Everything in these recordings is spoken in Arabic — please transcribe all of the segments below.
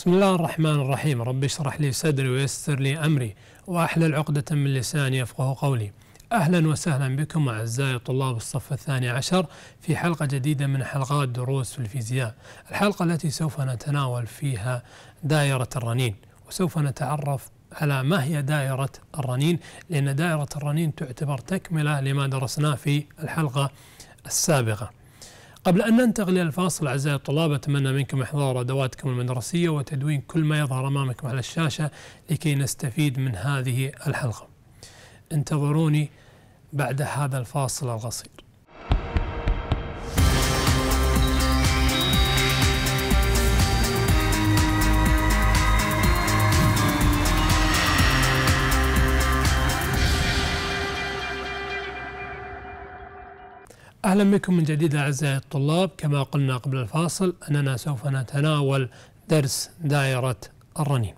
بسم الله الرحمن الرحيم رب اشرح لي صدري ويسر لي أمري وأحلل عقدة من لساني يفقه قولي أهلا وسهلا بكم أعزائي طلاب الصف الثاني عشر في حلقة جديدة من حلقات دروس في الفيزياء الحلقة التي سوف نتناول فيها دائرة الرنين وسوف نتعرف على ما هي دائرة الرنين لأن دائرة الرنين تعتبر تكملة لما درسناه في الحلقة السابقة قبل أن ننتقل إلى الفاصل أعزائي الطلاب أتمنى منكم إحضار أدواتكم المدرسية وتدوين كل ما يظهر أمامكم على الشاشة لكي نستفيد من هذه الحلقة انتظروني بعد هذا الفاصل القصير أهلا بكم من جديد أعزائي الطلاب كما قلنا قبل الفاصل أننا سوف نتناول درس دائرة الرنين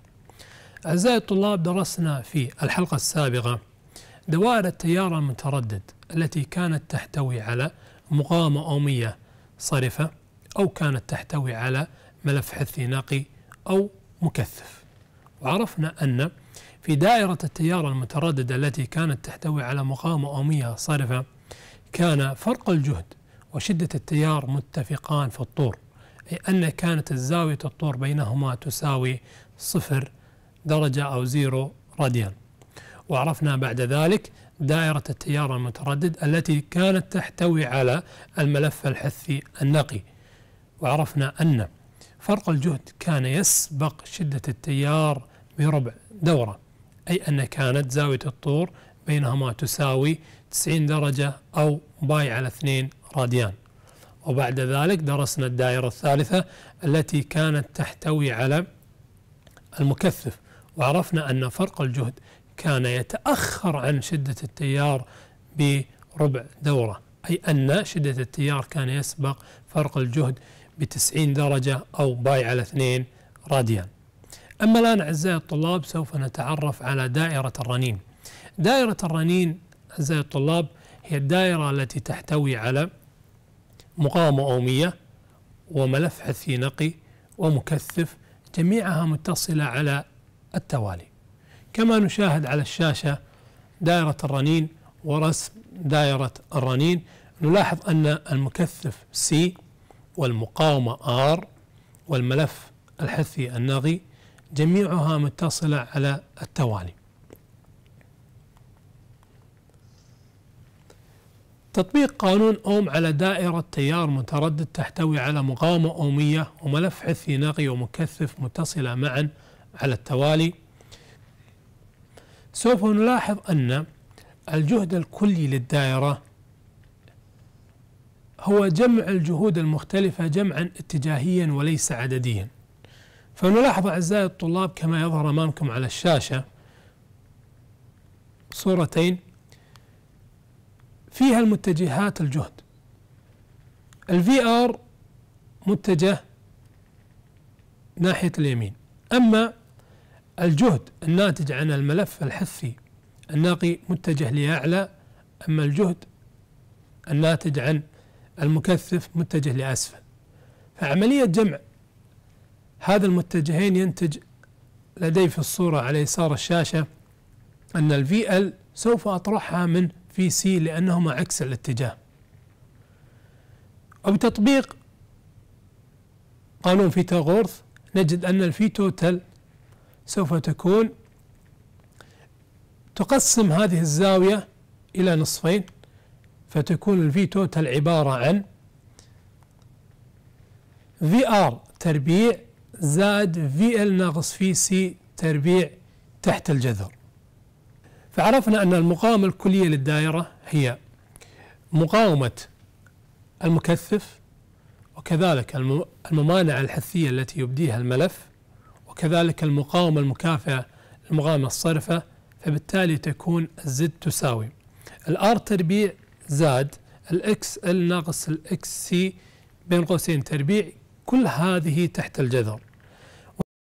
أعزائي الطلاب درسنا في الحلقة السابقة دوائر التيار المتردد التي كانت تحتوي على مقاومة أومية صرفة أو كانت تحتوي على ملف حثي نقي أو مكثف وعرفنا أن في دائرة التيار المتردد التي كانت تحتوي على مقاومة أومية صرفة كان فرق الجهد وشدة التيار متفقان في الطور أي أن كانت الزاوية الطور بينهما تساوي صفر درجة أو زيرو راديان وعرفنا بعد ذلك دائرة التيار المتردد التي كانت تحتوي على الملف الحثي النقي وعرفنا أن فرق الجهد كان يسبق شدة التيار بربع دورة أي أن كانت زاوية الطور بينهما تساوي 90 درجة أو باي على 2 راديان وبعد ذلك درسنا الدائرة الثالثة التي كانت تحتوي على المكثف وعرفنا أن فرق الجهد كان يتأخر عن شدة التيار بربع دورة أي أن شدة التيار كان يسبق فرق الجهد بتسعين درجة أو باي على 2 راديان أما الآن أعزائي الطلاب سوف نتعرف على دائرة الرنين دائرة الرنين أعزائي الطلاب هي الدائرة التي تحتوي على مقاومة أومية وملف حثي نقي ومكثف جميعها متصلة على التوالي كما نشاهد على الشاشة دائرة الرنين ورسم دائرة الرنين نلاحظ أن المكثف C والمقاومة R والملف الحثي النغي جميعها متصلة على التوالي تطبيق قانون أوم على دائرة تيار متردد تحتوي على مقاومة أومية وملف حثي نقي ومكثف متصلة معا على التوالي سوف نلاحظ أن الجهد الكلي للدائرة هو جمع الجهود المختلفة جمعا اتجاهيا وليس عدديا فنلاحظ أعزائي الطلاب كما يظهر أمامكم على الشاشة صورتين فيها المتجهات الجهد الفي ار متجه ناحية اليمين أما الجهد الناتج عن الملف الحثي الناقي متجه لأعلى أما الجهد الناتج عن المكثف متجه لأسفل فعملية جمع هذا المتجهين ينتج لدي في الصورة على يسار الشاشة أن الفي ال سوف أطرحها من في سي لأنهما عكس الاتجاه وبتطبيق قانون فيثاغورث نجد أن الفي توتال سوف تكون تقسم هذه الزاوية إلى نصفين فتكون الفي توتال عبارة عن في ار تربيع زائد في ال ناقص في سي تربيع تحت الجذر فعرفنا أن المقاومة الكلية للدائرة هي مقاومة المكثف وكذلك الممانعة الحثية التي يبديها الملف وكذلك المقاومة المكافئة المقاومة الصرفة فبالتالي تكون الزد تساوي الار تربيع زاد الاكس ال ناقص الاكس سي بين قوسين تربيع كل هذه تحت الجذر